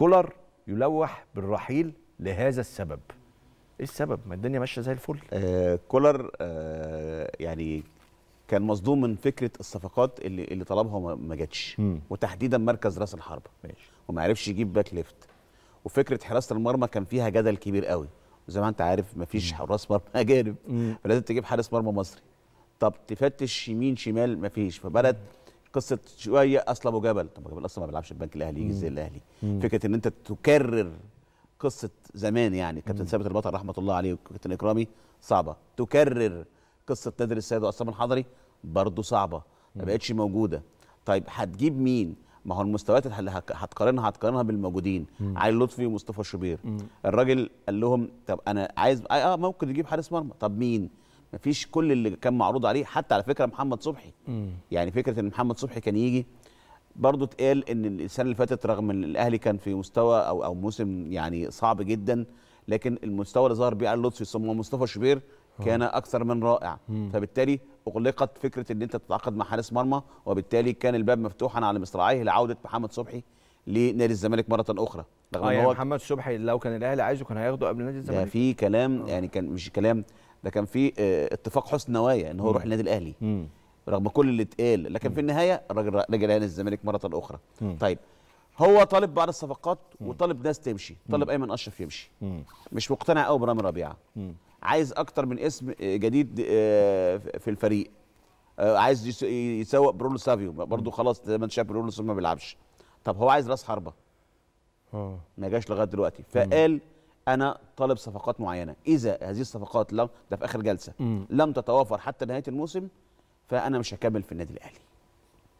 كولر يلوح بالرحيل لهذا السبب ايه السبب ما الدنيا ماشيه زي الفل آه كولر آه يعني كان مصدوم من فكره الصفقات اللي اللي طلبها ما جاتش وتحديدا مركز راس الحربه ماشي وما عرفش يجيب باك ليفت وفكره حراسه المرمى كان فيها جدل كبير قوي وزي ما انت عارف ما فيش حراس مرمى اجانب فلازم تجيب حارس مرمى مصري طب تفتش يمين شمال ما فيش فبدات قصه شويه اصل ابو جبل طب ابو جبل اصلا ما بيلعبش البنك الاهلي يجي ازاي الاهلي فكره ان انت تكرر قصه زمان يعني كابتن ثابت البطل رحمه الله عليه وكابتن اكرامي صعبه تكرر قصه نادر السيد واسلام الحضري برضه صعبه ما بقتش موجوده طيب هتجيب مين ما هو المستويات اللي هتقارنها هتقارنها بالموجودين علي لطفي ومصطفى شوبير الراجل قال لهم طب انا عايز اه ممكن يجيب حارس مرمى طب مين مفيش كل اللي كان معروض عليه حتى على فكره محمد صبحي مم. يعني فكره ان محمد صبحي كان يجي برضه اتقال ان السنه اللي فاتت رغم ان الاهلي كان في مستوى او او موسم يعني صعب جدا لكن المستوى اللي ظهر بيه علي لطفي ثم مصطفى شوبير آه. كان اكثر من رائع مم. فبالتالي اغلقت فكره ان انت تتعاقد مع حارس مرمى وبالتالي كان الباب مفتوحا على مصراعيه لعوده محمد صبحي لنادي الزمالك مره اخرى رغم آه يعني هو محمد صبحي لو كان الاهلي عايزه كان هياخده قبل نادي الزمالك في كلام آه. يعني كان مش كلام ده كان في آه، اتفاق حسن نوايا ان هو يروح النادي الاهلي مم. رغم كل اللي اتقال لكن مم. في النهايه الراجل رجع نادي الزمالك مره اخرى مم. طيب هو طالب بعض الصفقات وطالب ناس تمشي طالب ايمن اشرف يمشي مش مقتنع قوي برامي ربيعه عايز اكتر من اسم آه، جديد آه، في الفريق عايز يسوق برونو سافيو برضه خلاص زي ما انت شايف برونو ما بيلعبش طب هو عايز راس حربه ما جاش لغايه دلوقتي فقال انا طالب صفقات معينه اذا هذه الصفقات لم ده في اخر جلسه مم. لم تتوافر حتى نهايه الموسم فانا مش هكمل في النادي الاهلي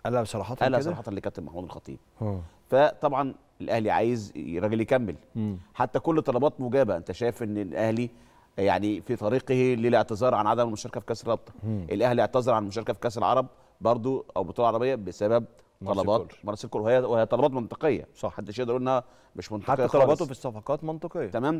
قالها بصراحه قالها صراحه لكابتن محمود الخطيب أوه. فطبعا الاهلي عايز الراجل يكمل مم. حتى كل طلبات مجابه انت شايف ان الاهلي يعني في طريقه للاعتذار عن عدم المشاركه في كاس الرابطه الاهلي اعتذر عن المشاركه في كاس العرب برضو او بطوله عربيه بسبب طلبات مارسيل كولر وهي وهي طلبات منطقيه صح محدش يقدر يقول انها مش منطقيه حتى طلباته في الصفقات منطقيه تمام